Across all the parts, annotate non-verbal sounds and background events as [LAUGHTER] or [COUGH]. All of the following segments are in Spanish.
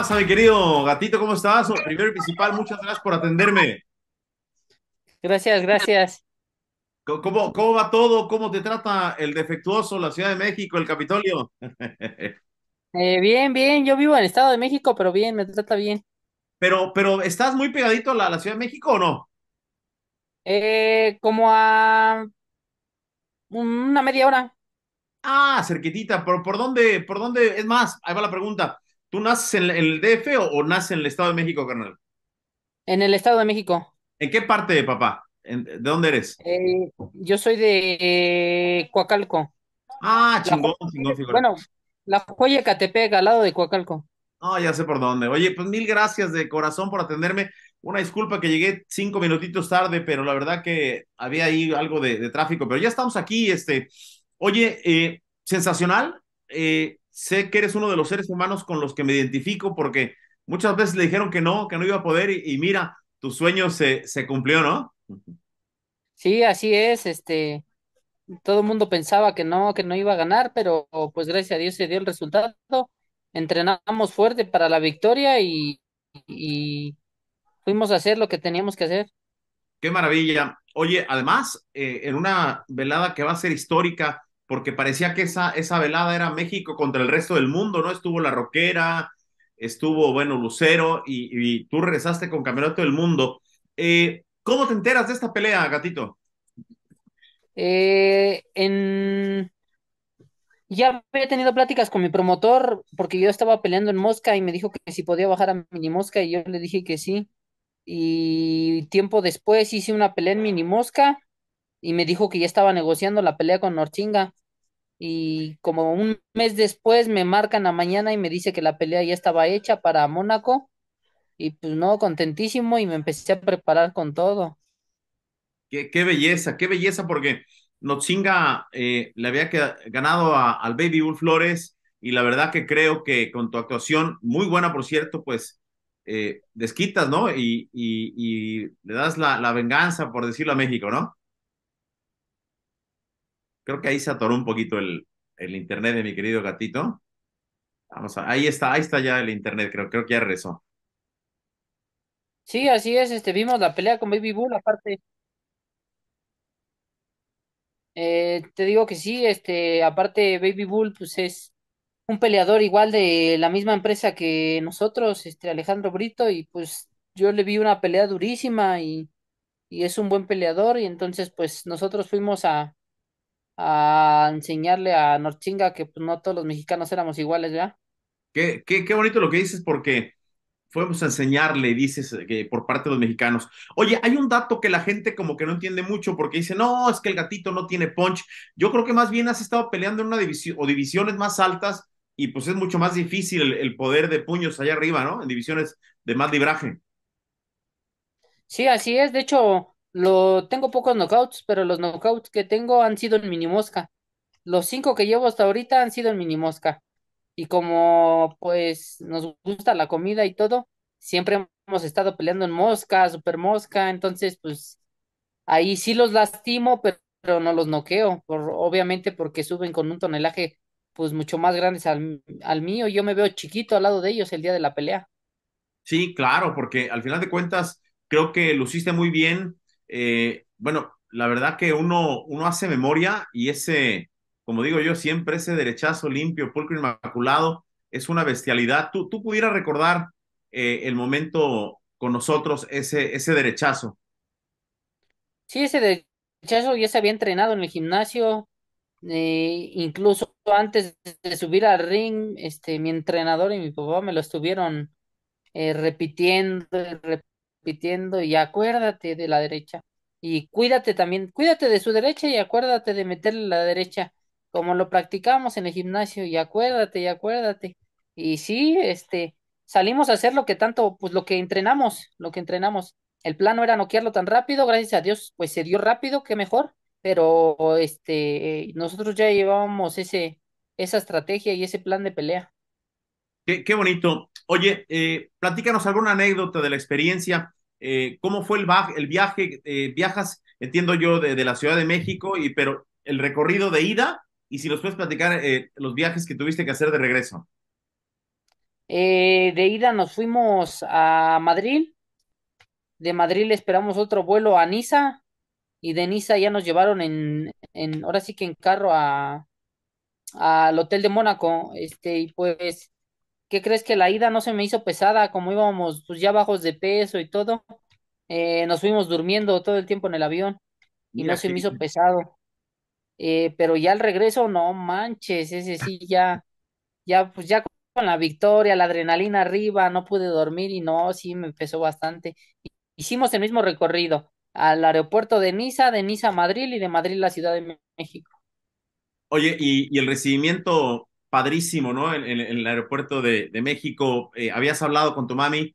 pasa, mi querido gatito? ¿Cómo estás? Primero y principal, muchas gracias por atenderme. Gracias, gracias. ¿Cómo, ¿Cómo va todo? ¿Cómo te trata el defectuoso, la Ciudad de México, el Capitolio? [LAUGHS] Eh, bien, bien, yo vivo en el Estado de México, pero bien, me trata bien. Pero, pero ¿estás muy pegadito a la, Ciudad de México o no? Eh, como a una media hora. Ah, cerquitita, ¿Por, ¿por dónde? ¿Por dónde? Es más, ahí va la pregunta. ¿Tú naces en el DF o, naces en el Estado de México, carnal? En el Estado de México. ¿En qué parte papá? ¿De dónde eres? Eh, yo soy de eh, Coacalco. Ah, chingón, chingón, Bueno, la joya Catepec, al lado de Coacalco. Ah, ya sé por dónde. Oye, pues mil gracias de corazón por atenderme. Una disculpa que llegué cinco minutitos tarde, pero la verdad que había ahí algo de, tráfico, pero ya estamos aquí. Este, oye, eh, sensacional sé que eres uno de los seres humanos con los que me identifico porque muchas veces le dijeron que no, que no iba a poder y, mira, tu sueño se, se, cumplió, ¿no? Sí, así es, este, todo el mundo pensaba que no, que no iba a ganar, pero pues gracias a Dios se dio el resultado, entrenamos fuerte para la victoria y, fuimos a hacer lo que teníamos que hacer. Qué maravilla. Oye, además, eh, en una velada que va a ser histórica, porque parecía que esa, esa velada era México contra el resto del mundo, ¿no? Estuvo La Roquera, estuvo, bueno, Lucero, y, tú rezaste con Campeonato del Mundo. Eh, ¿Cómo te enteras de esta pelea, gatito? Eh, en... Ya había tenido pláticas con mi promotor porque yo estaba peleando en Mosca y me dijo que si podía bajar a Mini Mosca y yo le dije que sí. Y tiempo después hice una pelea en Mini Mosca y me dijo que ya estaba negociando la pelea con Norchinga. Y como un mes después me marcan a mañana y me dice que la pelea ya estaba hecha para Mónaco. Y pues no, contentísimo y me empecé a preparar con todo. Qué, belleza, qué belleza, porque Norchinga eh, le había ganado al Baby Bull Flores y la verdad que creo que con tu actuación, muy buena por cierto, pues eh, desquitas, ¿no? Y, le das la, la venganza, por decirlo a México, ¿no? Creo que ahí se atoró un poquito el, el internet de mi querido gatito. Vamos a, ahí está, ahí está ya el internet, creo, creo que ya rezó. Sí, así es, este, vimos la pelea con Baby Bull, aparte. Eh, te digo que sí, este, aparte Baby Bull, pues es un peleador igual de la misma empresa que nosotros, este, Alejandro Brito, y pues yo le vi una pelea durísima y, y es un buen peleador, y entonces pues nosotros fuimos a, a enseñarle a Norchinga que pues, no todos los mexicanos éramos iguales, ¿ya? Qué, qué, qué bonito lo que dices porque fuimos pues, a enseñarle, dices, que por parte de los mexicanos. Oye, hay un dato que la gente como que no entiende mucho porque dice, no, es que el gatito no tiene punch. Yo creo que más bien has estado peleando en una división o divisiones más altas y pues es mucho más difícil el, el, poder de puños allá arriba, ¿no? En divisiones de más libraje. Sí, así es. De hecho, lo, tengo pocos knockouts, pero los knockouts que tengo han sido en mini mosca. Los cinco que llevo hasta ahorita han sido en mini mosca. Y como pues nos gusta la comida y todo, siempre hemos estado peleando en mosca, super mosca, entonces pues ahí sí los lastimo, pero, no los noqueo, por, obviamente porque suben con un tonelaje pues mucho más grandes al, al mío. Yo me veo chiquito al lado de ellos el día de la pelea. Sí, claro, porque al final de cuentas creo que Lo hiciste muy bien eh, bueno, la verdad que uno, uno hace memoria y ese, como digo yo, siempre ese derechazo limpio, pulcro inmaculado, es una bestialidad. Tú, tú pudieras recordar eh, el momento con nosotros, ese, derechazo. Sí, ese derechazo ya se había entrenado en el gimnasio, eh, incluso antes de subir al ring, este, mi entrenador y mi papá me lo estuvieron eh, repitiendo, repitiendo y acuérdate de la derecha. Y cuídate también, cuídate de su derecha y acuérdate de meterle la derecha, como lo practicamos en el gimnasio, y acuérdate, y acuérdate. Y sí, este, salimos a hacer lo que tanto, pues lo que entrenamos, lo que entrenamos. El plan no era noquearlo tan rápido, gracias a Dios, pues se dio rápido, qué mejor, pero este, nosotros ya llevábamos ese, esa estrategia y ese plan de pelea. Qué, qué bonito. Oye, eh, platícanos alguna anécdota de la experiencia. Eh, ¿Cómo fue el, viaje? Eh, viajas, entiendo yo, de, la Ciudad de México, y, pero el recorrido de ida y si nos puedes platicar los viajes que tuviste que hacer de regreso. de ida nos fuimos a Madrid. De Madrid esperamos otro vuelo a Niza y de Niza ya nos llevaron en, en ahora sí que en carro a, al hotel de Mónaco, este, y pues ¿Qué crees que la ida no se me hizo pesada? Como íbamos pues, ya bajos de peso y todo, eh, nos fuimos durmiendo todo el tiempo en el avión y no se me hizo pesado. Eh, pero ya al regreso, no manches, ese sí ya, ya pues ya con la victoria, la adrenalina arriba, no pude dormir y no, sí me pesó bastante. Hicimos el mismo recorrido al aeropuerto de Niza, de Niza a Madrid y de Madrid a la Ciudad de México. Oye, y el recibimiento padrísimo, ¿no? En, el aeropuerto de, México, eh, habías hablado con tu mami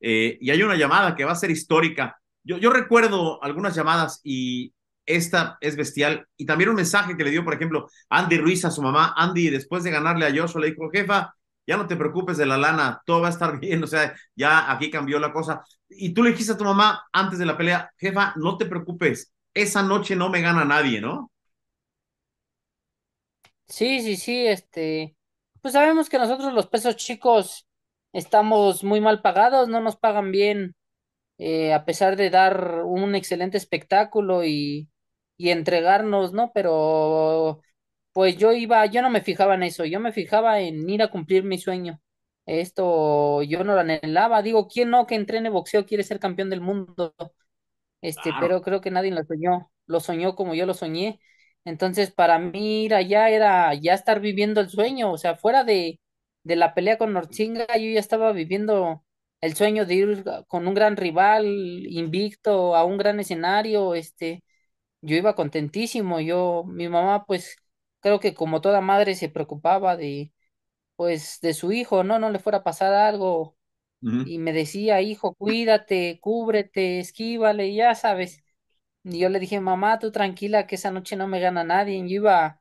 eh, y hay una llamada que va a ser histórica. Yo, recuerdo algunas llamadas y esta es bestial. Y también un mensaje que le dio, por ejemplo, Andy Ruiz a su mamá. Andy, después de ganarle a Joshua, le dijo, jefa, ya no te preocupes de la lana, todo va a estar [LAUGHS] bien, o sea, ya aquí cambió la cosa. Y tú le dijiste a tu mamá antes de la pelea, jefa, no te preocupes, esa noche no me gana nadie, ¿no? Sí, sí, sí, este, pues sabemos que nosotros los pesos chicos estamos muy mal pagados, no nos pagan bien, eh, a pesar de dar un excelente espectáculo y, y entregarnos, ¿no? Pero pues yo iba, yo no me fijaba en eso, yo me fijaba en ir a cumplir mi sueño. Esto yo no lo anhelaba, digo, ¿quién no que entrene boxeo quiere ser campeón del mundo? Este, pero creo que nadie lo soñó, lo soñó como yo lo soñé. Entonces, para mí ir allá era ya estar viviendo el sueño, o sea, fuera de, de la pelea con Norchinga, yo ya estaba viviendo el sueño de ir con un gran rival, invicto, a un gran escenario, este, yo iba contentísimo, yo, mi mamá, pues, creo que como toda madre se preocupaba de, pues, de su hijo, no, no le fuera a pasar algo, y me decía, hijo, cuídate, cúbrete, esquívale, ya sabes, y yo le dije, mamá, tú tranquila, que esa noche no me gana nadie. Yo iba,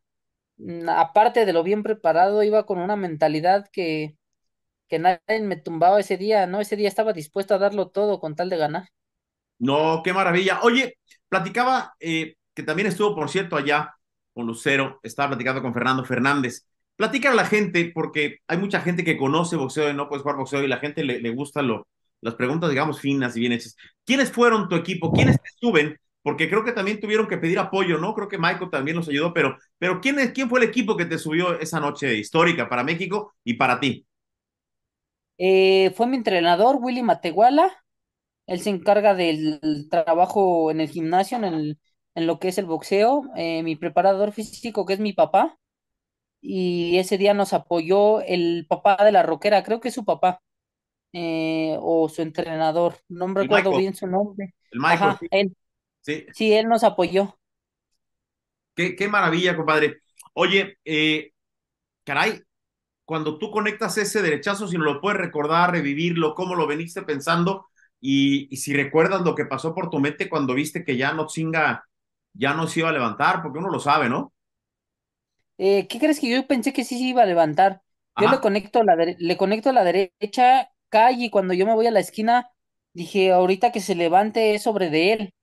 mm, aparte de lo bien preparado, iba con una mentalidad que, que nadie me tumbaba ese día, ¿no? Ese día estaba dispuesto a darlo todo con tal de ganar. No, qué maravilla. Oye, platicaba eh, que también estuvo, por cierto, allá con Lucero, estaba platicando con Fernando Fernández. Platica a la gente, porque hay mucha gente que conoce boxeo y no puede jugar boxeo, y la gente le, le gusta lo, las preguntas, digamos, finas y bien hechas. ¿Quiénes fueron tu equipo? ¿Quiénes te suben porque creo que también tuvieron que pedir apoyo, ¿no? Creo que Michael también los ayudó, pero, pero ¿quién, ¿quién fue el equipo que te subió esa noche histórica para México y para ti? Eh, fue mi entrenador, Willy Matehuala. Él se encarga del trabajo en el gimnasio, en, en lo que es el boxeo. Eh, mi preparador físico, que es mi papá. Y ese día nos apoyó el papá de la roquera, creo que es su papá. Eh, o su entrenador, no me recuerdo bien su nombre. El Michael. Sí. él nos apoyó. Qué, maravilla, compadre. Oye, eh, caray, cuando tú conectas ese derechazo, si no lo puedes recordar, revivirlo, cómo lo veniste pensando y, si recuerdas lo que pasó por tu mente cuando viste que ya Notzinga ya no se iba a levantar, porque uno lo sabe, ¿no? Eh, ¿Qué crees que yo pensé que sí se iba a levantar? Yo le conecto, la le conecto a la derecha, calle, y cuando yo me voy a la esquina, dije, ahorita que se levante es sobre de él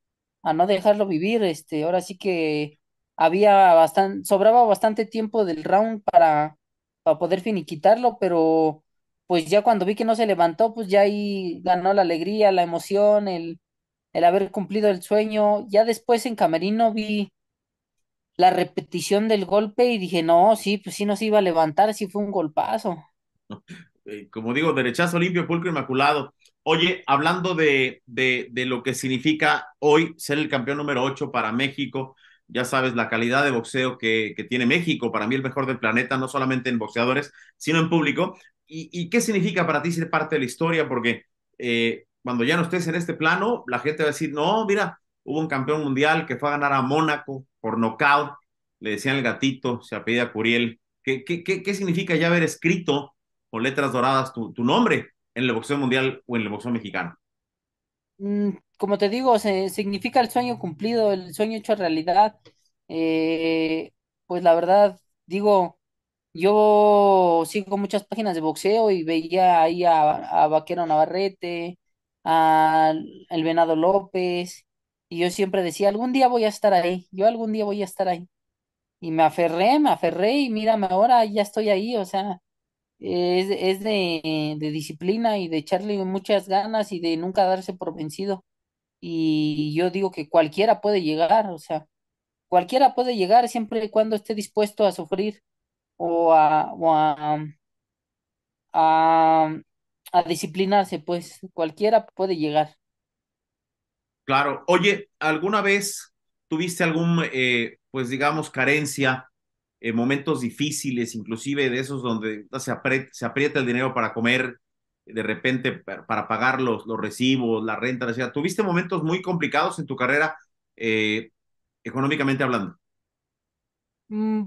a no dejarlo vivir. Este, ahora sí que había bastante, sobraba bastante tiempo del round para, para poder finiquitarlo, pero pues ya cuando vi que no se levantó, pues ya ahí ganó la alegría, la emoción, el, el haber cumplido el sueño. Ya después en Camerino vi la repetición del golpe y dije, no, sí, pues sí se iba a levantar, sí fue un golpazo. [LAUGHS] Eh, como digo, derechazo limpio, pulcro inmaculado. Oye, hablando de, de, lo que significa hoy ser el campeón número 8 para México, ya sabes la calidad de boxeo que, tiene México, para mí el mejor del planeta, no solamente en boxeadores, sino en público. ¿Y, qué significa para ti ser parte de la historia? Porque eh, cuando ya no estés en este plano, la gente va a decir, no, mira, hubo un campeón mundial que fue a ganar a Mónaco por nocaut, le decían el gatito, se apellida Curiel. ¿Qué, qué, qué, qué significa ya haber escrito con letras doradas tu, tu nombre en el boxeo mundial o en el boxeo mexicano? Mm, como te digo, significa el sueño cumplido, el sueño hecho realidad. Eh, pues la verdad, digo, yo sigo muchas páginas de boxeo y veía ahí a, Vaquero Navarrete, a El Venado López, y yo siempre decía, algún día voy a estar ahí, yo algún día voy a estar ahí. Y me aferré, me aferré y mírame ahora, ya estoy ahí, o sea, es, de, disciplina y de echarle muchas ganas y de nunca darse por vencido. Y yo digo que cualquiera puede llegar, o sea, cualquiera puede llegar siempre y cuando esté dispuesto a sufrir o a, disciplinarse, pues cualquiera puede llegar. Claro, oye, ¿alguna vez tuviste algún, eh, pues digamos, carencia momentos difíciles, inclusive de esos donde se, aprieta, el dinero para comer, de repente para, pagar los, recibos, la renta, etc. ¿Tuviste momentos muy complicados en tu carrera, eh, económicamente hablando? Mm,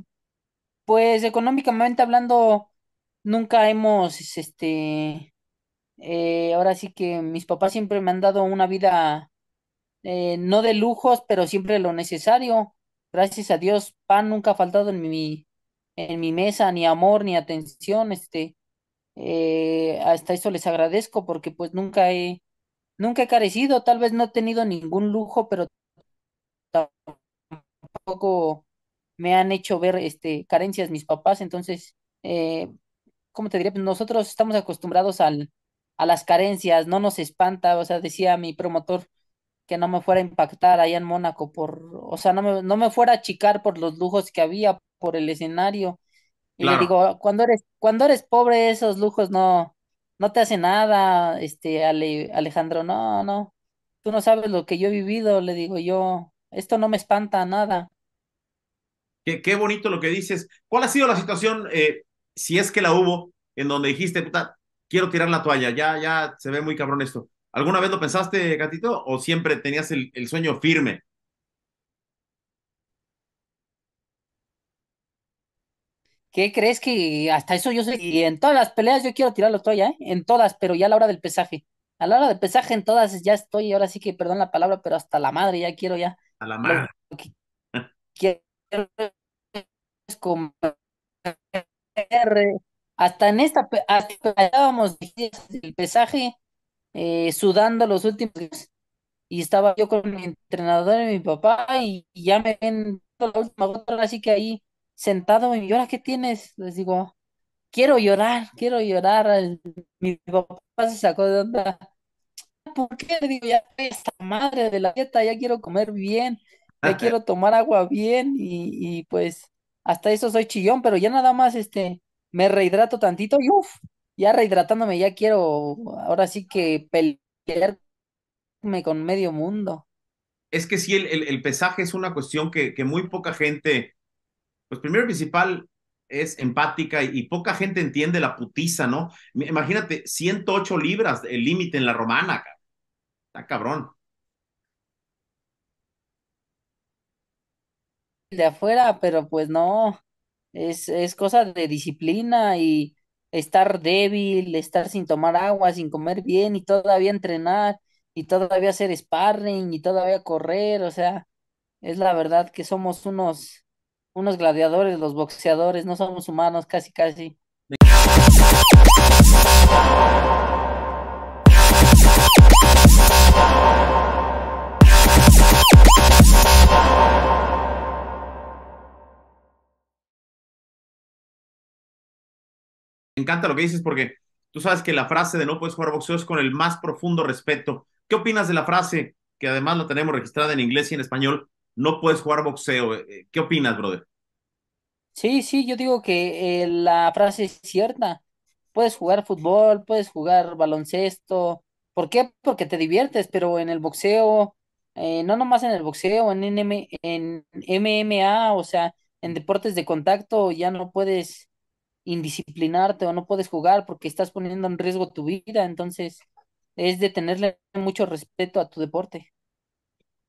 pues económicamente hablando, nunca hemos, este, eh, ahora sí que mis papás siempre me han dado una vida, eh, no de lujos, pero siempre lo necesario gracias a Dios, pan nunca ha faltado en mi, en mi mesa, ni amor, ni atención, este, eh, hasta eso les agradezco porque pues nunca he, nunca he carecido, tal vez no he tenido ningún lujo, pero tampoco me han hecho ver este, carencias mis papás, entonces, eh, ¿cómo te diré? Pues, nosotros estamos acostumbrados al, a las carencias, no nos espanta, o sea, decía mi promotor, que no me fuera a impactar allá en Mónaco por, o sea, no me, no me fuera a achicar por los lujos que había, por el escenario. Y le digo, cuando eres, cuando eres pobre, esos lujos no, no te hacen nada, este, Alejandro, no, no, tú no sabes lo que yo he vivido, le digo yo, esto no me espanta nada. Qué, qué bonito lo que dices. ¿Cuál ha sido la situación, eh, si es que la hubo, en donde dijiste, puta, quiero tirar la toalla, ya, ya se ve muy cabrón esto? ¿Alguna vez lo pensaste, gatito? ¿O siempre tenías el, sueño firme? ¿Qué crees que hasta eso yo soy? Y en todas las peleas yo quiero tirarlo todo ya. ¿eh? En todas, pero ya a la hora del pesaje. A la hora del pesaje en todas ya estoy, ahora sí que perdón la palabra, pero hasta la madre ya quiero ya. A la madre. Quiero Hasta en esta, hasta el pesaje eh, sudando los últimos días. Y estaba yo con mi entrenador y mi papá y, ya me ven la última así que ahí sentado, y ahora que tienes? Les digo, quiero llorar, quiero llorar. Mi papá se sacó de onda. ¿Por qué? Le digo, ya esta madre de la dieta, ya quiero comer bien, ya [LAUGHS] quiero tomar agua bien y, y pues hasta eso soy chillón, pero ya nada más este, me rehidrato tantito y uff, ya rehidratándome, ya quiero ahora sí que pelearme con medio mundo. Es que sí, el, el, pesaje es una cuestión que, que muy poca gente, pues primero principal, es empática y, poca gente entiende la putiza, ¿no? Imagínate, 108 libras el límite en la romana, cabrón. Está cabrón. De afuera, pero pues no, es, es cosa de disciplina y, estar débil, estar sin tomar agua, sin comer bien y todavía entrenar y todavía hacer sparring y todavía correr, o sea, es la verdad que somos unos unos gladiadores, los boxeadores, no somos humanos casi casi. encanta lo que dices porque tú sabes que la frase de no puedes jugar boxeo es con el más profundo respeto. ¿Qué opinas de la frase que además la tenemos registrada en inglés y en español? No puedes jugar boxeo. Eh, eh, ¿Qué opinas, brother? Sí, sí, yo digo que eh, la frase es cierta. Puedes jugar fútbol, puedes jugar baloncesto. ¿Por qué? Porque te diviertes, pero en el boxeo, no nomás en el boxeo, en, en MMA, o sea, en deportes de contacto ya no puedes indisciplinarte o no puedes jugar porque estás poniendo en riesgo tu vida. Entonces, es de tenerle mucho respeto a tu deporte.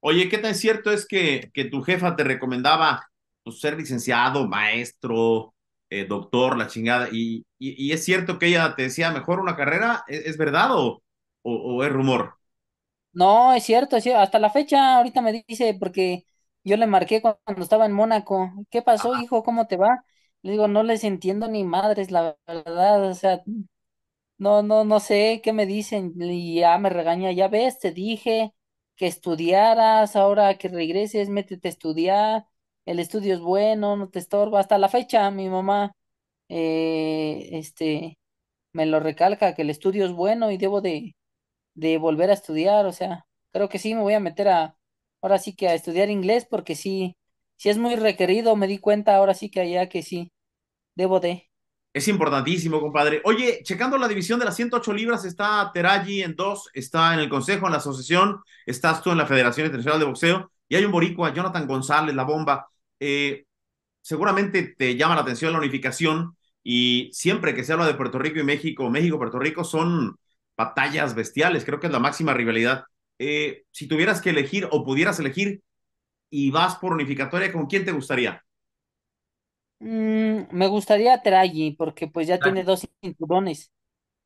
Oye, ¿qué tan cierto es que, que tu jefa te recomendaba pues, ser licenciado, maestro, eh, doctor, la chingada? Y, y, es cierto que ella te decía mejor una carrera? ¿Es, verdad o, es rumor? No, es cierto, hasta la fecha ahorita me dice porque yo le marqué cuando estaba en Mónaco, ¿qué pasó, hijo? ¿Cómo te va? Les digo, no les entiendo ni madres, la verdad, o sea, no, no, no sé qué me dicen y ya ah, me regaña, ya ves, te dije que estudiaras, ahora que regreses, métete a estudiar, el estudio es bueno, no te estorba, hasta la fecha mi mamá, eh, este, me lo recalca, que el estudio es bueno y debo de, de volver a estudiar, o sea, creo que sí me voy a meter a, ahora sí que a estudiar inglés, porque sí, sí es muy requerido, me di cuenta ahora sí que allá que sí, de Es importantísimo, compadre. Oye, checando la división de las 108 libras, está Teragi en dos, está en el Consejo, en la Asociación, estás tú en la Federación Internacional de Boxeo, y hay un boricua, Jonathan González, la bomba. Eh, seguramente te llama la atención la unificación, y siempre que se habla de Puerto Rico y México, México-Puerto Rico son batallas bestiales, creo que es la máxima rivalidad. Eh, si tuvieras que elegir o pudieras elegir y vas por unificatoria, ¿con quién te gustaría? Mm, me gustaría Teragi porque pues ya tiene dos cinturones.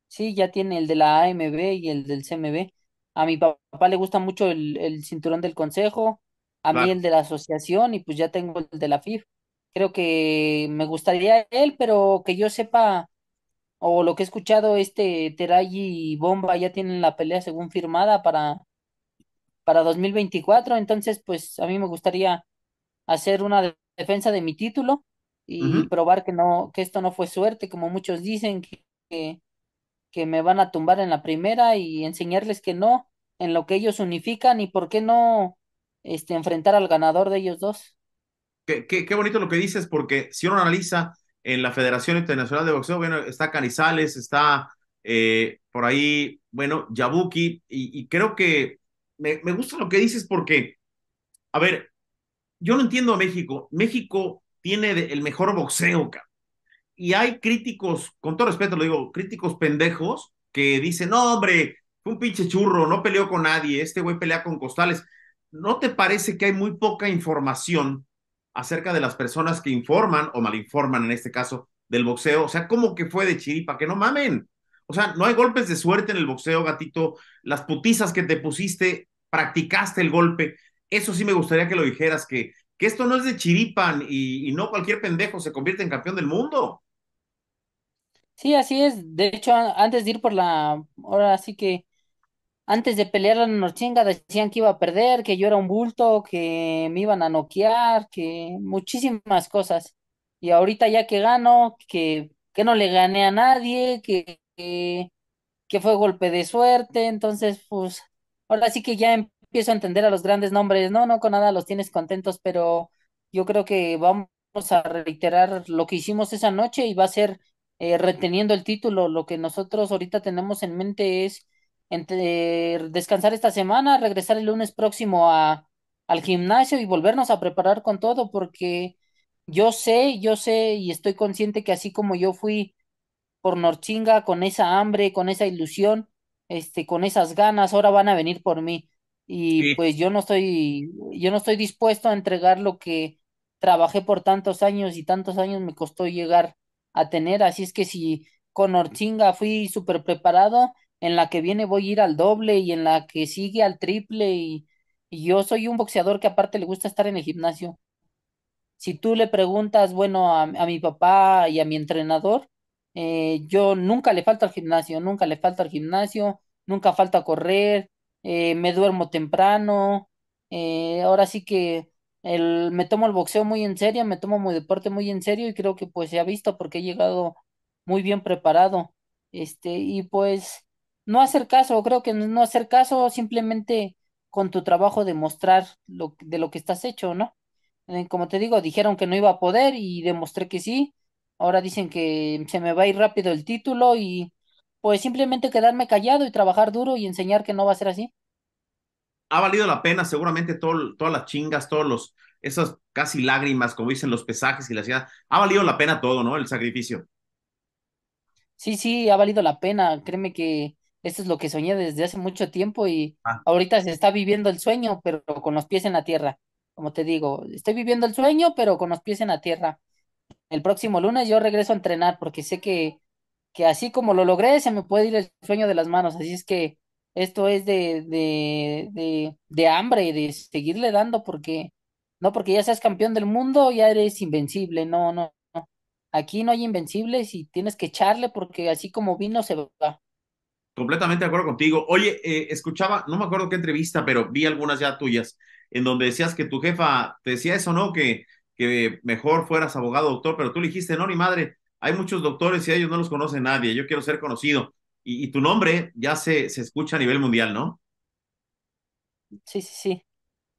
Sí, ya tiene el de la AMB y el del CMB. A mi papá le gusta mucho el, cinturón del consejo, a mí el de la asociación y pues ya tengo el de la FIF. Creo que me gustaría él, pero que yo sepa, o lo que he escuchado, este Teragi y Bomba ya tienen la pelea según firmada para, para 2024, entonces pues a mí me gustaría hacer una defensa de mi título y probar que no, que esto no fue suerte, como muchos dicen que, que me van a tumbar en la primera y enseñarles que no, en lo que ellos unifican y por qué no este, enfrentar al ganador de ellos dos. Qué, bonito lo que dices, porque si uno analiza en la Federación Internacional de Boxeo, bueno, está Canizales, está eh, por ahí, bueno, Yabuki, y, creo que me, me gusta lo que dices porque, a ver, yo no entiendo a México. México tiene el mejor boxeo, Y hay críticos, con todo respeto lo digo, críticos pendejos que dicen, no, hombre, fue un pinche churro, no peleó con nadie, este güey pelea con costales. ¿No te parece que hay muy poca información acerca de las personas que informan o malinforman en este caso del boxeo? O sea, ¿cómo que fue de chiripa? Que no mamen. O sea, no hay golpes de suerte en el boxeo, gatito. Las putizas que te pusiste, practicaste el golpe. Eso sí me gustaría que lo dijeras, que que esto no es de chiripan y, no cualquier pendejo se convierte en campeón del mundo. Sí, así es. De hecho, antes de ir por la, ahora sí que antes de pelear la Norchinga decían que iba a perder, que yo era un bulto, que me iban a noquear, que muchísimas cosas. Y ahorita ya que gano, que, que no le gané a nadie, que, que, fue golpe de suerte, entonces pues ahora sí que ya em empiezo a entender a los grandes nombres. No, no, con nada los tienes contentos, pero yo creo que vamos a reiterar lo que hicimos esa noche y va a ser eh, reteniendo el título. Lo que nosotros ahorita tenemos en mente es entre, descansar esta semana, regresar el lunes próximo a, al gimnasio y volvernos a preparar con todo, porque yo sé, yo sé y estoy consciente que así como yo fui por Norchinga con esa hambre, con esa ilusión, este, con esas ganas, ahora van a venir por mí y pues yo no estoy, yo no estoy dispuesto a entregar lo que trabajé por tantos años y tantos años me costó llegar a tener, así es que si con Orchinga fui súper preparado, en la que viene voy a ir al doble y en la que sigue al triple y, yo soy un boxeador que aparte le gusta estar en el gimnasio. Si tú le preguntas, bueno, a, mi papá y a mi entrenador, eh, yo nunca le falta al gimnasio, nunca le falta al gimnasio, nunca falta correr, eh, me duermo temprano, eh, ahora sí que el, me tomo el boxeo muy en serio, me tomo mi deporte muy en serio y creo que pues se ha visto porque he llegado muy bien preparado. Este, y pues no hacer caso, creo que no hacer caso, simplemente con tu trabajo demostrar lo, de lo que estás hecho, ¿no? Eh, como te digo, dijeron que no iba a poder y demostré que sí. Ahora dicen que se me va a ir rápido el título y pues simplemente quedarme callado y trabajar duro y enseñar que no va a ser así. Ha valido la pena seguramente todo, todas las chingas, todos los, esas casi lágrimas, como dicen los pesajes y la ciudad, ha valido la pena todo, ¿no? El sacrificio. Sí, sí, ha valido la pena, créeme que esto es lo que soñé desde hace mucho tiempo y ah. ahorita se está viviendo el sueño, pero con los pies en la tierra. Como te digo, estoy viviendo el sueño, pero con los pies en la tierra. El próximo lunes yo regreso a entrenar porque sé que que así como lo logré, se me puede ir el sueño de las manos. Así es que esto es de, de, de, de hambre, de seguirle dando, porque no porque ya seas campeón del mundo, ya eres invencible. No, no, no. Aquí no hay invencibles y tienes que echarle porque así como vino se va. Completamente de acuerdo contigo. Oye, eh, escuchaba, no me acuerdo qué entrevista, pero vi algunas ya tuyas, en donde decías que tu jefa te decía eso, ¿no? Que, que mejor fueras abogado, doctor, pero tú le dijiste, no, ni madre, hay muchos doctores y ellos no los conoce nadie, yo quiero ser conocido. Y, tu nombre ya se, se, escucha a nivel mundial, ¿no? Sí, sí, sí.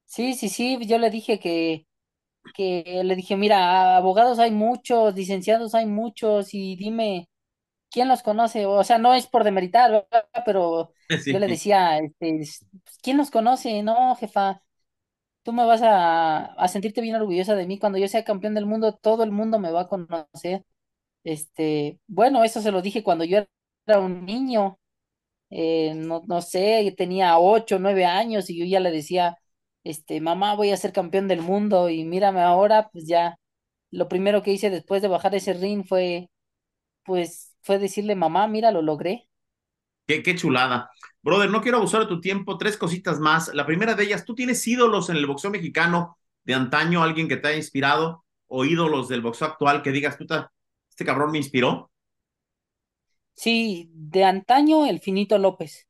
Sí, sí, sí, yo le dije que, que le dije, mira, abogados hay muchos, licenciados hay muchos, y dime, ¿quién los conoce? O sea, no es por demeritar, pero [LAUGHS] yo le decía, este, pues, ¿quién los conoce? No, jefa, tú me vas a, sentirte bien orgullosa de mí. Cuando yo sea campeón del mundo, todo el mundo me va a conocer. Este, bueno, eso se lo dije cuando yo era un niño, eh, no, sé, tenía ocho, nueve años y yo ya le decía, este, mamá, voy a ser campeón del mundo y mírame ahora, pues ya, lo primero que hice después de bajar ese ring fue, pues, fue decirle, mamá, mira, lo logré. Qué, chulada. Brother, no quiero abusar de tu tiempo, tres cositas más. La primera de ellas, ¿tú tienes ídolos en el boxeo mexicano de antaño, alguien que te ha inspirado o ídolos del boxeo actual que digas, puta, este cabrón me inspiró. Sí, de antaño el Finito López.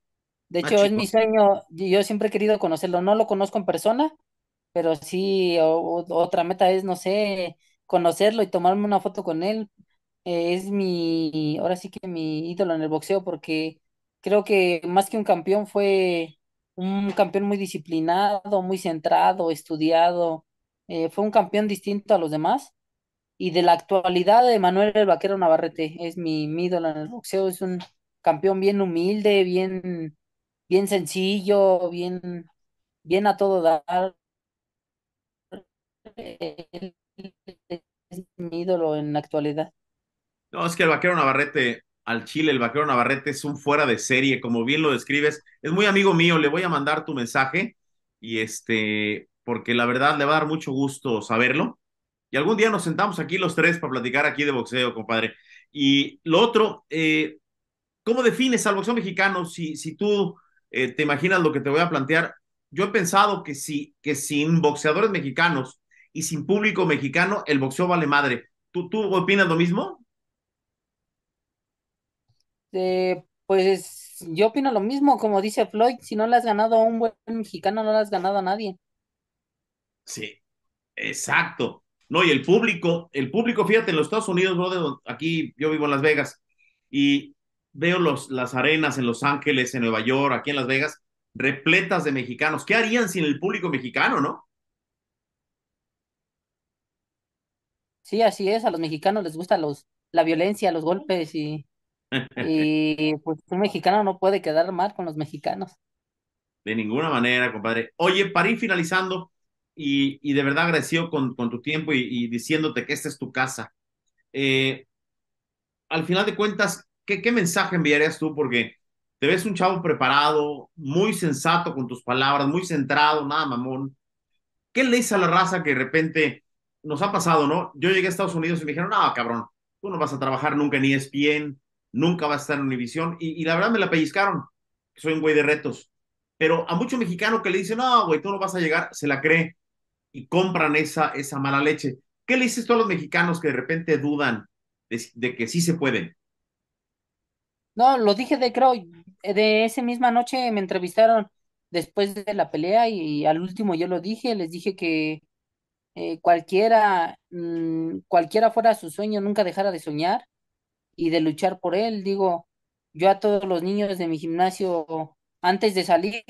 De ah, hecho, es mi sueño, yo siempre he querido conocerlo, no lo conozco en persona, pero sí, otra meta es, no sé, conocerlo y tomarme una foto con él. Eh, es mi, ahora sí que mi ídolo en el boxeo, porque creo que más que un campeón fue un campeón muy disciplinado, muy centrado, estudiado, eh, fue un campeón distinto a los demás y de la actualidad de Manuel el Vaquero Navarrete. Es mi, ídolo en el boxeo, es un campeón bien humilde, bien, bien sencillo, bien, bien a todo dar. es mi ídolo en la actualidad. No, es que el Vaquero Navarrete, al Chile, el Vaquero Navarrete es un fuera de serie, como bien lo describes. Es muy amigo mío, le voy a mandar tu mensaje y este, porque la verdad le va a dar mucho gusto saberlo y algún día nos sentamos aquí los tres para platicar aquí de boxeo, compadre. Y lo otro, eh, ¿cómo defines al boxeo mexicano? Si, si tú eh, te imaginas lo que te voy a plantear, yo he pensado que, si, que sin boxeadores mexicanos y sin público mexicano, el boxeo vale madre. ¿Tú, tú opinas lo mismo? Eh, pues yo opino lo mismo, como dice Floyd, si no le has ganado a un buen mexicano, no le has ganado a nadie. Sí, exacto. No, y el público, el público, fíjate, en los Estados Unidos, aquí yo vivo en Las Vegas y veo las arenas en Los Ángeles, en Nueva York, aquí en Las Vegas, repletas de mexicanos. ¿Qué harían sin el público mexicano, no? Sí, así es, a los mexicanos les gusta la violencia, los golpes y, [LAUGHS] y pues un mexicano no puede quedar mal con los mexicanos. De ninguna manera, compadre. Oye, para ir finalizando, y, de verdad agradecido con, con tu tiempo y, diciéndote que esta es tu casa. Eh, al final de cuentas, ¿qué, mensaje enviarías tú? Porque te ves un chavo preparado, muy sensato con tus palabras, muy centrado, nada mamón. ¿Qué le dices a la raza que de repente nos ha pasado, no? Yo llegué a Estados Unidos y me dijeron, no, cabrón, tú no vas a trabajar nunca ni es bien, nunca vas a estar en Univisión. Y, y, la verdad me la pellizcaron, soy un güey de retos. Pero a muchos mexicano que le dicen, no, güey, tú no vas a llegar, se la cree y compran esa, mala leche. ¿Qué le dices a todos los mexicanos que de repente dudan de, que sí se pueden? No, lo dije de creo, de esa misma noche me entrevistaron después de la pelea y, al último yo lo dije, les dije que eh, cualquiera, mm, cualquiera fuera su sueño, nunca dejara de soñar y de luchar por él. Digo, yo a todos los niños de mi gimnasio, antes de salir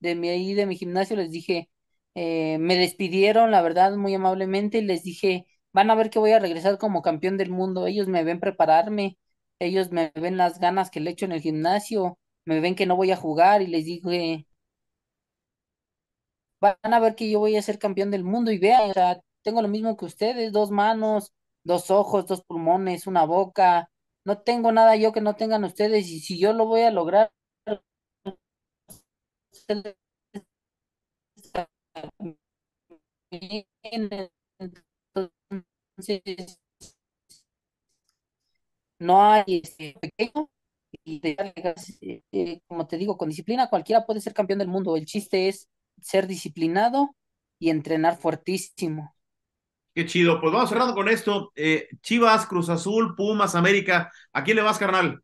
de mi, de mi gimnasio, les dije, eh, me despidieron, la verdad, muy amablemente, y les dije, van a ver que voy a regresar como campeón del mundo. Ellos me ven prepararme, ellos me ven las ganas que le echo en el gimnasio, me ven que no voy a jugar y les dije, van a ver que yo voy a ser campeón del mundo y vean, o sea, tengo lo mismo que ustedes, dos manos, dos ojos, dos pulmones, una boca, no tengo nada yo que no tengan ustedes y si yo lo voy a lograr, no hay este, eh, como te digo, con disciplina cualquiera puede ser campeón del mundo. El chiste es ser disciplinado y entrenar fuertísimo. Qué chido. Pues vamos cerrando con esto. Eh, Chivas, Cruz Azul, Pumas, América. ¿A quién le vas, carnal?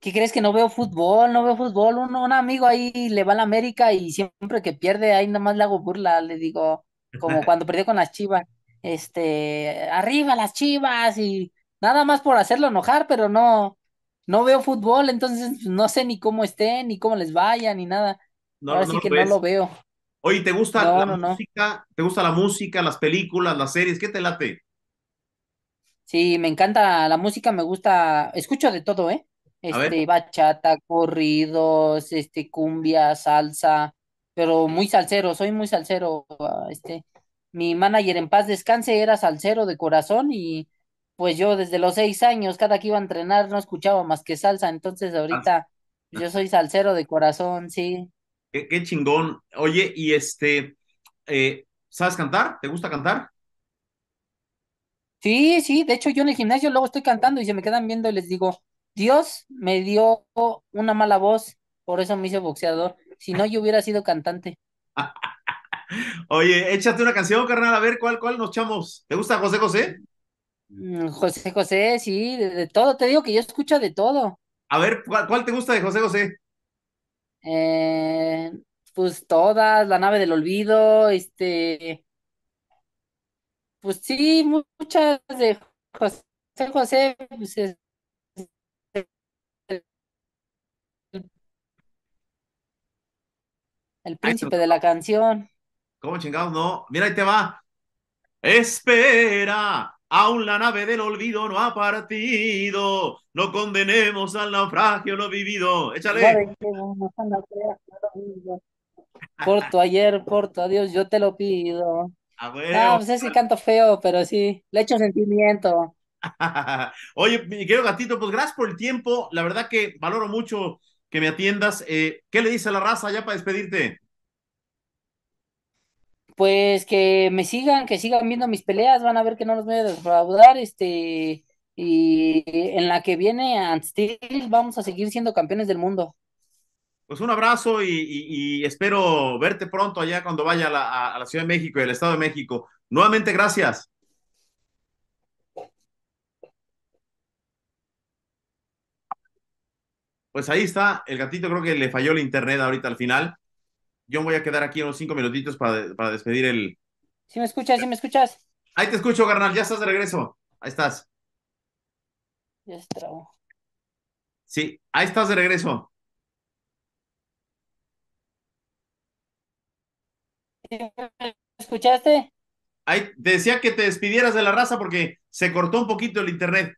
¿Qué crees que no veo fútbol? No veo fútbol. Un, un amigo ahí le va a la América y siempre que pierde, ahí nada más le hago burla, le digo, como cuando perdió con las chivas, este, arriba las chivas y nada más por hacerlo enojar, pero no, no veo fútbol, entonces no sé ni cómo estén, ni cómo les vaya, ni nada. Así que no lo veo. Oye, ¿te gusta la música? ¿Te gusta la música, las películas, las series? ¿Qué te late? Sí, me encanta la música, me gusta, escucho de todo, ¿eh? este, bachata, corridos, este, cumbia, salsa, pero muy salsero, soy muy salsero, ah, este, mi manager en paz descanse era salsero de corazón y pues yo desde los seis años, cada que iba a entrenar, no escuchaba más que salsa, entonces ah. ahorita yo soy salsero de corazón, sí. Qué, chingón. Oye, y este, eh, ¿sabes cantar? ¿Te gusta cantar? Sí, sí, de hecho yo en el gimnasio luego estoy cantando y se me quedan viendo y les digo, Dios me dio una mala voz, por eso me hice boxeador. Si no, yo hubiera sido cantante. [LAUGHS] Oye, échate una canción, carnal, a ver cuál, cuál nos chamos. ¿Te gusta José José? Mm, José José, sí, de, todo. Te digo que yo escucho de todo. A ver, ¿cuál, te gusta de José José? Eh, pues todas, La nave del olvido, este. Pues sí, muchas de José José, pues, El príncipe de la canción. ¿Cómo chingados? No. Mira, ahí te va. Espera, aún la nave del olvido no ha partido. No condenemos al naufragio no vivido. Échale. Porto, ayer, Porto, adiós, yo te lo pido. Ah, ah sé pues si canto feo, pero sí, le echo sentimiento. [LAUGHS] Oye, mi querido gatito, pues gracias por el tiempo. La verdad que valoro mucho que me atiendas. Eh, ¿Qué le dice a la raza ya para despedirte? Pues que me sigan, que sigan viendo mis peleas, van a ver que no los voy a defraudar, este, y en la que viene Steel, vamos a seguir siendo campeones del mundo. Pues un abrazo y, espero verte pronto allá cuando vaya a la, a la Ciudad de México y al Estado de México. Nuevamente, gracias. Pues ahí está, el gatito creo que le falló el internet ahorita al final. Yo me voy a quedar aquí unos cinco minutitos para, despedir el... Si me escuchas, si me escuchas. Ahí te escucho, carnal, ya estás de regreso. Ahí estás. Ya trabó Sí, ahí estás de regreso. ¿Me escuchaste? Ahí, te decía que te despidieras de la raza porque se cortó un poquito el internet.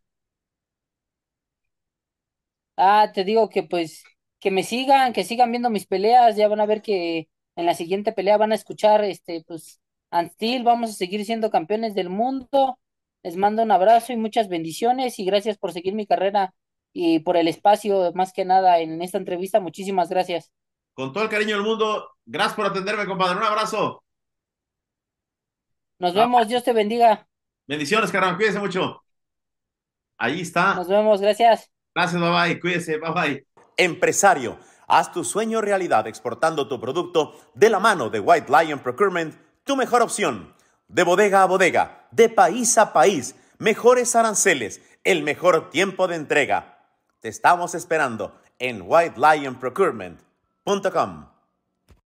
Ah, te digo que pues que me sigan, que sigan viendo mis peleas, ya van a ver que en la siguiente pelea van a escuchar, este, pues, Antil, vamos a seguir siendo campeones del mundo. Les mando un abrazo y muchas bendiciones y gracias por seguir mi carrera y por el espacio, más que nada, en esta entrevista. Muchísimas gracias. Con todo el cariño del mundo, gracias por atenderme, compadre. Un abrazo. Nos vemos, Dios te bendiga. Bendiciones, caramba, cuídense mucho. Ahí está. Nos vemos, gracias. Gracias, bye bye. Cuídese, bye Empresario, haz tu sueño realidad exportando tu producto de la mano de White Lion Procurement, tu mejor opción. De bodega a bodega, de país a país, mejores aranceles, el mejor tiempo de entrega. Te estamos esperando en whitelionprocurement.com.